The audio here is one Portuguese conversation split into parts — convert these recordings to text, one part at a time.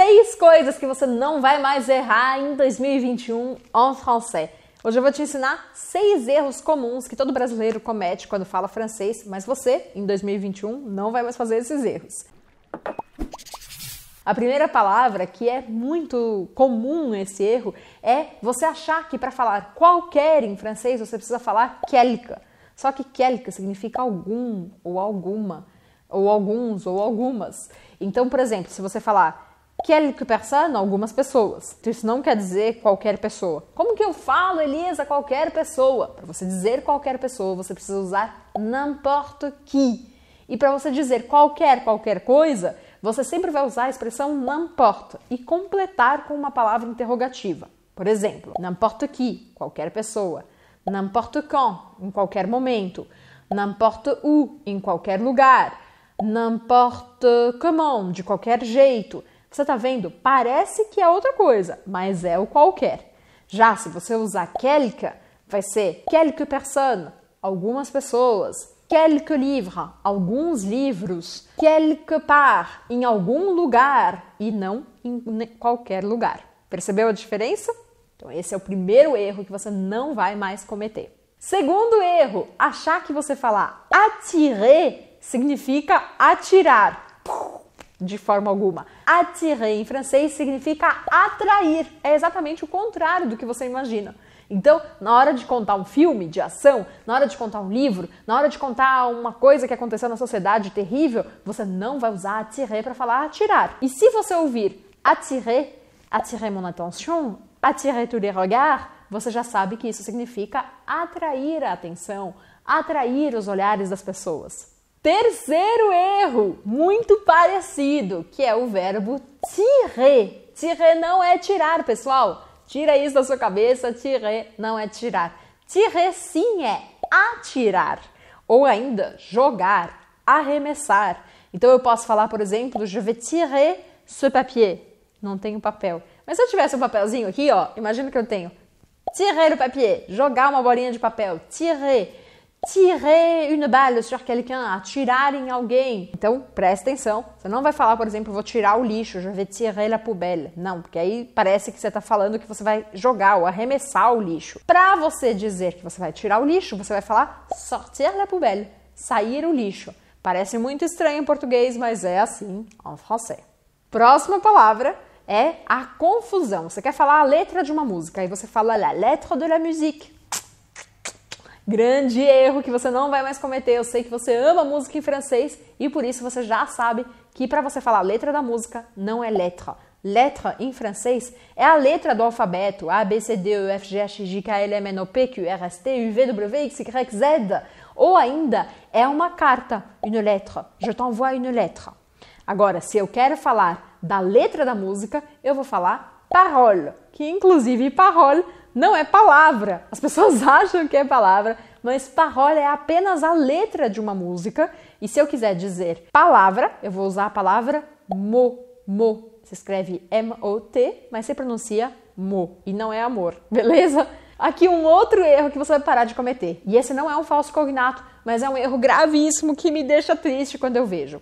seis coisas que você não vai mais errar em 2021 en français. Hoje eu vou te ensinar seis erros comuns que todo brasileiro comete quando fala francês, mas você, em 2021, não vai mais fazer esses erros. A primeira palavra que é muito comum esse erro é você achar que para falar qualquer em francês você precisa falar quelque. Só que quelque significa algum ou alguma, ou alguns ou algumas. Então, por exemplo, se você falar Quelque é personne, algumas pessoas. Isso não quer dizer qualquer pessoa. Como que eu falo, Elisa, qualquer pessoa? Para você dizer qualquer pessoa, você precisa usar n'importe qui. E para você dizer qualquer, qualquer coisa, você sempre vai usar a expressão n'importe e completar com uma palavra interrogativa. Por exemplo, n'importe qui, qualquer pessoa. N'importe quand, em qualquer momento. N'importe où, em qualquer lugar. N'importe comment, de qualquer jeito. Você está vendo? Parece que é outra coisa, mas é o qualquer. Já se você usar quelque, vai ser quelque personne, algumas pessoas, Quelque livre, alguns livros, quelque part, em algum lugar e não em qualquer lugar. Percebeu a diferença? Então esse é o primeiro erro que você não vai mais cometer. Segundo erro, achar que você falar atirer significa atirar de forma alguma. Attirer em francês significa atrair, é exatamente o contrário do que você imagina. Então, na hora de contar um filme de ação, na hora de contar um livro, na hora de contar uma coisa que aconteceu na sociedade terrível, você não vai usar attirer para falar atirar. E se você ouvir attirer, attirer mon attention, attirer tous les regards, você já sabe que isso significa atrair a atenção, atrair os olhares das pessoas. Terceiro erro, muito parecido, que é o verbo tirer. Tirer não é tirar, pessoal. Tira isso da sua cabeça, tirer não é tirar. Tirer sim é atirar, ou ainda jogar, arremessar. Então eu posso falar, por exemplo, je vais tirer ce papier. Não tenho papel. Mas se eu tivesse um papelzinho aqui, ó, imagina que eu tenho. Tirer o papier, jogar uma bolinha de papel, tirer tirer une balle sur quelqu'un, atirar em alguém. Então, preste atenção. Você não vai falar, por exemplo, vou tirar o lixo, já vais tirer la poubelle. Não, porque aí parece que você está falando que você vai jogar ou arremessar o lixo. Para você dizer que você vai tirar o lixo, você vai falar sortir la poubelle, sair o lixo. Parece muito estranho em português, mas é assim en français. Próxima palavra é a confusão. Você quer falar a letra de uma música, aí você fala la lettre de la musique Grande erro que você não vai mais cometer. Eu sei que você ama música em francês e por isso você já sabe que para você falar letra da música não é letra. Letra em francês é a letra do alfabeto A, B, C, D, E, F, G, H, J, K, L, M, N, O, P, Q, R, S, T, U, V, W, X, Y, Z. Ou ainda é uma carta, une lettre. Je t'envoie une lettre. Agora, se eu quero falar da letra da música, eu vou falar parole, que inclusive parole não é palavra. As pessoas acham que é palavra, mas parola é apenas a letra de uma música. E se eu quiser dizer palavra, eu vou usar a palavra mo, mo. Se escreve M-O-T, mas se pronuncia mo, e não é amor, beleza? Aqui um outro erro que você vai parar de cometer. E esse não é um falso cognato, mas é um erro gravíssimo que me deixa triste quando eu vejo.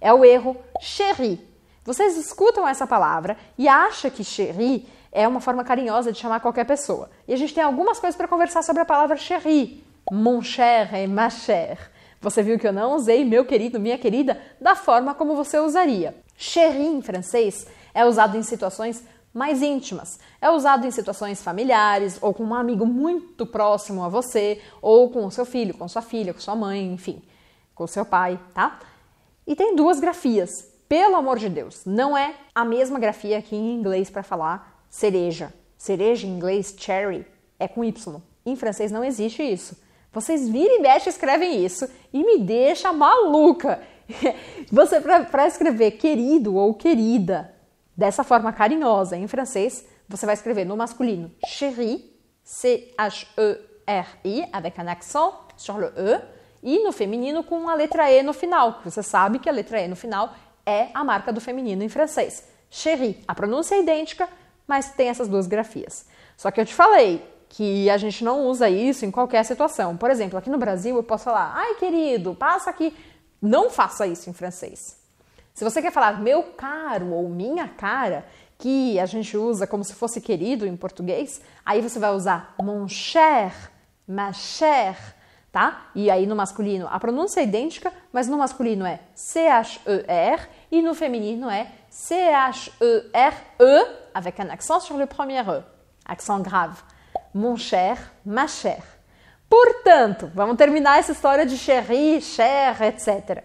É o erro chéri. Vocês escutam essa palavra e acham que chéri é uma forma carinhosa de chamar qualquer pessoa. E a gente tem algumas coisas para conversar sobre a palavra chéri, mon cher et ma chère. Você viu que eu não usei meu querido, minha querida, da forma como você usaria. Chéri em francês é usado em situações mais íntimas. É usado em situações familiares ou com um amigo muito próximo a você, ou com o seu filho, com sua filha, com sua mãe, enfim, com seu pai, tá? E tem duas grafias. Pelo amor de Deus, não é a mesma grafia que em inglês para falar cereja. Cereja em inglês cherry é com Y. Em francês não existe isso. Vocês viram e mexe escrevem isso e me deixa maluca. Você para escrever querido ou querida dessa forma carinhosa em francês, você vai escrever no masculino chéri, C H E R I avec un accent sur le E e no feminino com a letra E no final. Você sabe que a letra E no final é a marca do feminino em francês. Chéri. A pronúncia é idêntica, mas tem essas duas grafias. Só que eu te falei que a gente não usa isso em qualquer situação. Por exemplo, aqui no Brasil eu posso falar, ai querido, passa aqui. Não faça isso em francês. Se você quer falar meu caro ou minha cara, que a gente usa como se fosse querido em português, aí você vai usar mon cher, ma chère, tá? E aí no masculino a pronúncia é idêntica, mas no masculino é C-H-E-R e no feminino é C-H-E-R-E avec un accent sur le premier E, accent grave. Mon cher, ma chère. Portanto, vamos terminar essa história de chérie, cher, etc.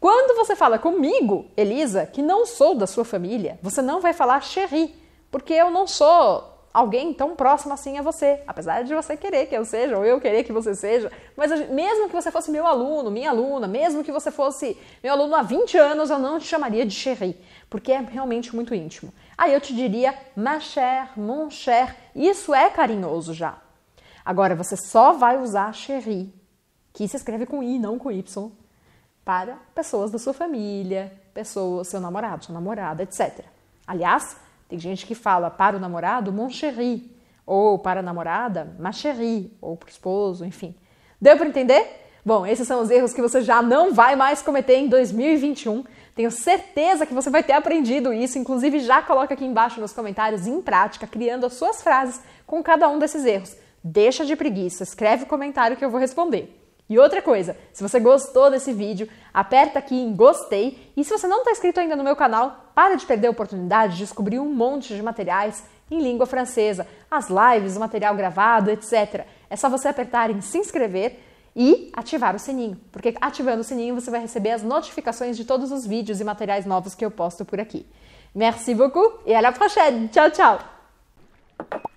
Quando você fala comigo, Elisa, que não sou da sua família, você não vai falar chérie, porque eu não sou alguém tão próximo assim a você, apesar de você querer que eu seja, ou eu querer que você seja, mas mesmo que você fosse meu aluno, minha aluna, mesmo que você fosse meu aluno há 20 anos, eu não te chamaria de chérie, porque é realmente muito íntimo aí eu te diria ma chère, mon cher, isso é carinhoso já. Agora você só vai usar chérie, que se escreve com i, não com y, para pessoas da sua família, pessoas, seu namorado, sua namorada, etc. Aliás, tem gente que fala para o namorado mon chéri, ou para a namorada ma chérie, ou para o esposo, enfim. Deu para entender? Bom, esses são os erros que você já não vai mais cometer em 2021 tenho certeza que você vai ter aprendido isso, inclusive já coloca aqui embaixo nos comentários em prática, criando as suas frases com cada um desses erros. Deixa de preguiça, escreve o comentário que eu vou responder. E outra coisa, se você gostou desse vídeo, aperta aqui em gostei. E se você não está inscrito ainda no meu canal, para de perder a oportunidade de descobrir um monte de materiais em língua francesa, as lives, o material gravado, etc. É só você apertar em se inscrever e ativar o sininho, porque ativando o sininho você vai receber as notificações de todos os vídeos e materiais novos que eu posto por aqui. Merci beaucoup e à la prochaine. Tchau, tchau.